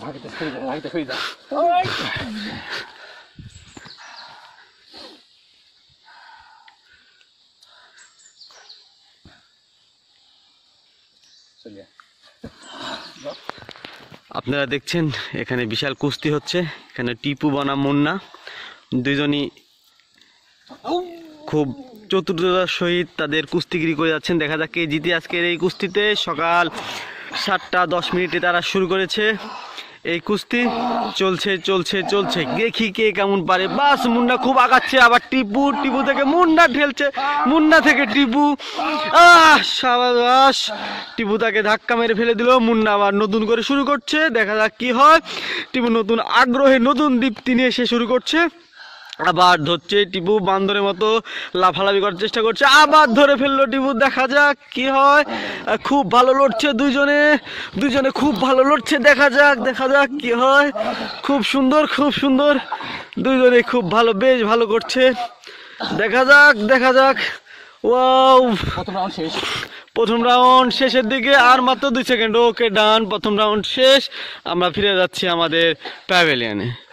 負けて吹いた、負けて吹いた。はい。それで。আপনারা দেখছেন এখানে বিশাল কুস্তি হচ্ছে এখানে টিপু বনাম মুন্না দুজনই খুব চতুর্থতার সহিত তাদের কুস্তিগিরি করে যাচ্ছেন দেখা যাক কে জিতে আজকের এই কুস্তিতে সকাল সাতটা দশ মিনিটে তারা শুরু করেছে এই কুস্তি চলছে চলছে চলছে দেখি কে কেমন পারে বাস মুন্না খুব আগাচ্ছে আবার টিপু টিপু থেকে মুন্না ঢেলছে মুন্না থেকে টিপু আস টিপু তাকে ধাক্কা মেরে ফেলে দিল মুন্না আবার নতুন করে শুরু করছে দেখা যাক কি হয় টিপু নতুন আগ্রহে নতুন দীপ্তি নিয়ে সে শুরু করছে আবার ধরছে টিপু বান্দরের মতো লাফালাফি করার চেষ্টা করছে আবার ধরে ফেললো টিপু দেখা যাক কি হয় খুব ভালো লড়ছে দুজনে দুজনে খুব ভালো লড়ছে দেখা যাক দেখা যাক কি হয় খুব সুন্দর খুব সুন্দর দুজনে খুব ভালো বেশ ভালো করছে দেখা যাক দেখা যাক ওয়াও প্রথম রাউন্ড প্রথম রাউন্ড শেষের দিকে আর মাত্র দুই সেকেন্ড ওকে ডান প্রথম রাউন্ড শেষ আমরা ফিরে যাচ্ছি আমাদের প্যাভেলিয়ানে